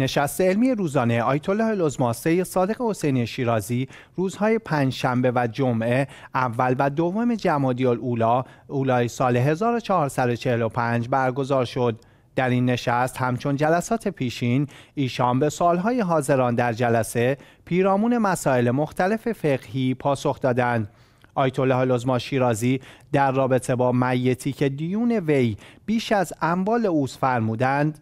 نشست علمی روزانه آیت الله العظما صادق حسینی شیرازی روزهای شنبه و جمعه اول و دوم جمادی الاولا اولای سال 1445 برگزار شد در این نشست همچون جلسات پیشین ایشان به سالهای حاضران در جلسه پیرامون مسائل مختلف فقهی پاسخ دادند آیت الله العظما شیرازی در رابطه با میتی که دیون وی بیش از اموال اوس فرمودند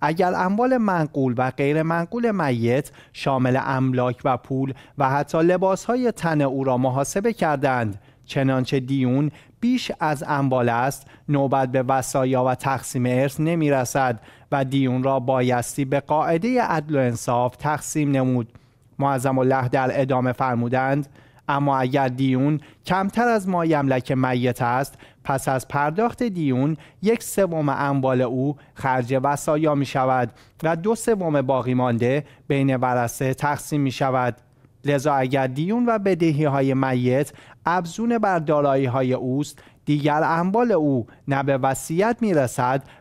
اگر اموال منقول و غیر منقول میت شامل املاک و پول و حتی لباسهای تن او را محاسبه کردند چنانچه دیون بیش از اموال است نوبت به وسایا و تقسیم ارث نمی رسد و دیون را بایستی به قاعده عدل و انصاف تقسیم نمود معظم الله در ادامه فرمودند اما اگر دیون کمتر از مایملک میت است پس از پرداخت دیون یک سوم اموال او خرج وسایا می شود و دو سوم باقی مانده بین ورسه تقسیم می شود لذا اگر دیون و بدهی های میت ابزون بر دارایی های اوست دیگر اموال او نه به وصیت می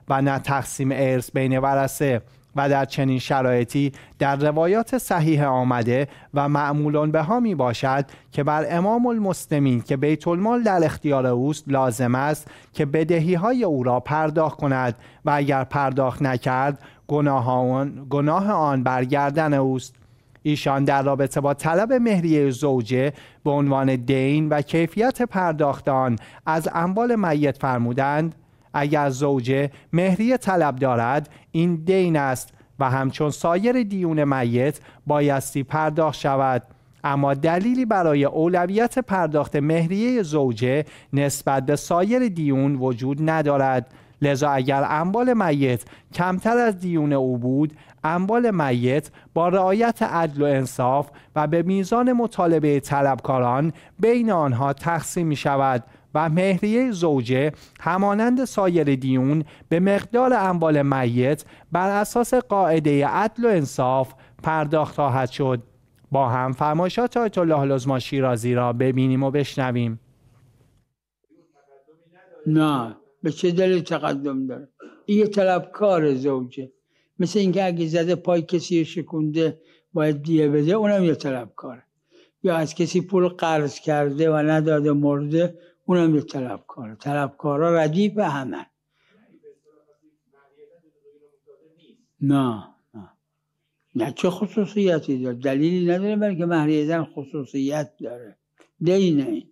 و نه تقسیم ارث بین ورسه و در چنین شرایطی در روایات صحیح آمده و معمولان به ها می باشد که بر امام المسلمین که بیت المال در اختیار اوست لازم است که بدهی های او را پرداخت کند و اگر پرداخت نکرد گناه آن, گناه آن برگردن اوست ایشان در رابطه با طلب مهریه زوجه به عنوان دین و کیفیت پرداخت آن از اموال میت فرمودند اگر زوجه مهریه طلب دارد این دین است و همچون سایر دیون میت بایستی پرداخت شود اما دلیلی برای اولویت پرداخت مهریه زوجه نسبت به سایر دیون وجود ندارد لذا اگر اموال میت کمتر از دیون او بود اموال میت با رعایت عدل و انصاف و به میزان مطالبه طلبکاران بین آنها تقسیم می شود و مهریه زوجه همانند سایر دیون به مقدار اموال میت بر اساس قاعده عدل و انصاف پرداخت خواهد شد با هم فرمایشات آیت الله لزما شیرازی را ببینیم و بشنویم نه به چه دلیل تقدم داره این طلبکار زوجه مثل اینکه اگه زده پای کسی شکونده باید دیه بده اونم یه طلبکاره یا از کسی پول قرض کرده و نداده مرده اونم یه طلبکار طلبکارا ردیف همه نه نه نه چه خصوصیتی داره دلیلی نداره برای که زن خصوصیت داره دینه این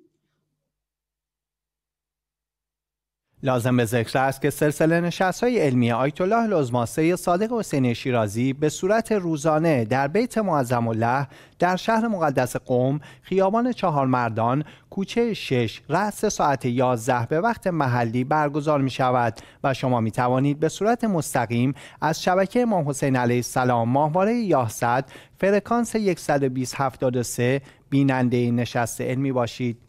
لازم به ذکر است که سلسله نشست های علمی آیت الله صادق حسین شیرازی به صورت روزانه در بیت معظم الله در شهر مقدس قوم خیابان چهار مردان کوچه 6 رأس ساعت 11 به وقت محلی برگزار می شود و شما می توانید به صورت مستقیم از شبکه امام حسین علیه السلام ماهواره یاهصد فرکانس 12073 بیننده نشست علمی باشید